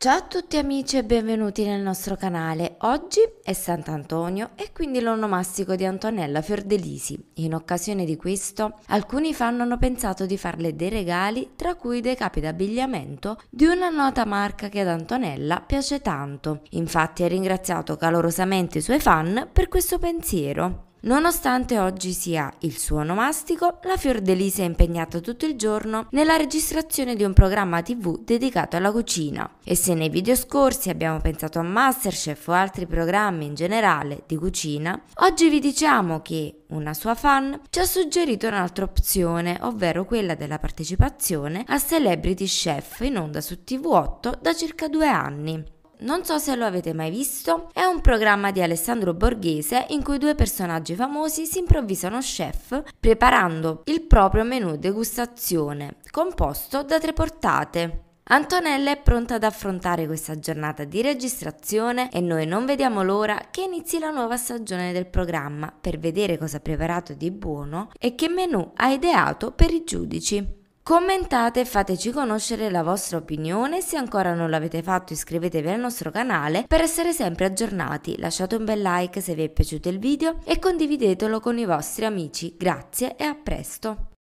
Ciao a tutti amici e benvenuti nel nostro canale. Oggi è Sant'Antonio e quindi l'onomastico di Antonella Fiordelisi. In occasione di questo, alcuni fan hanno pensato di farle dei regali, tra cui dei capi d'abbigliamento di una nota marca che ad Antonella piace tanto. Infatti ha ringraziato calorosamente i suoi fan per questo pensiero. Nonostante oggi sia il suo onomastico, la Fiordelisa è impegnata tutto il giorno nella registrazione di un programma tv dedicato alla cucina. E se nei video scorsi abbiamo pensato a Masterchef o altri programmi in generale di cucina, oggi vi diciamo che una sua fan ci ha suggerito un'altra opzione, ovvero quella della partecipazione a Celebrity Chef in onda su TV8 da circa due anni. Non so se lo avete mai visto, è un programma di Alessandro Borghese in cui due personaggi famosi si improvvisano chef preparando il proprio menù degustazione, composto da tre portate. Antonella è pronta ad affrontare questa giornata di registrazione e noi non vediamo l'ora che inizi la nuova stagione del programma per vedere cosa ha preparato di buono e che menù ha ideato per i giudici. Commentate, e fateci conoscere la vostra opinione, se ancora non l'avete fatto iscrivetevi al nostro canale per essere sempre aggiornati, lasciate un bel like se vi è piaciuto il video e condividetelo con i vostri amici, grazie e a presto!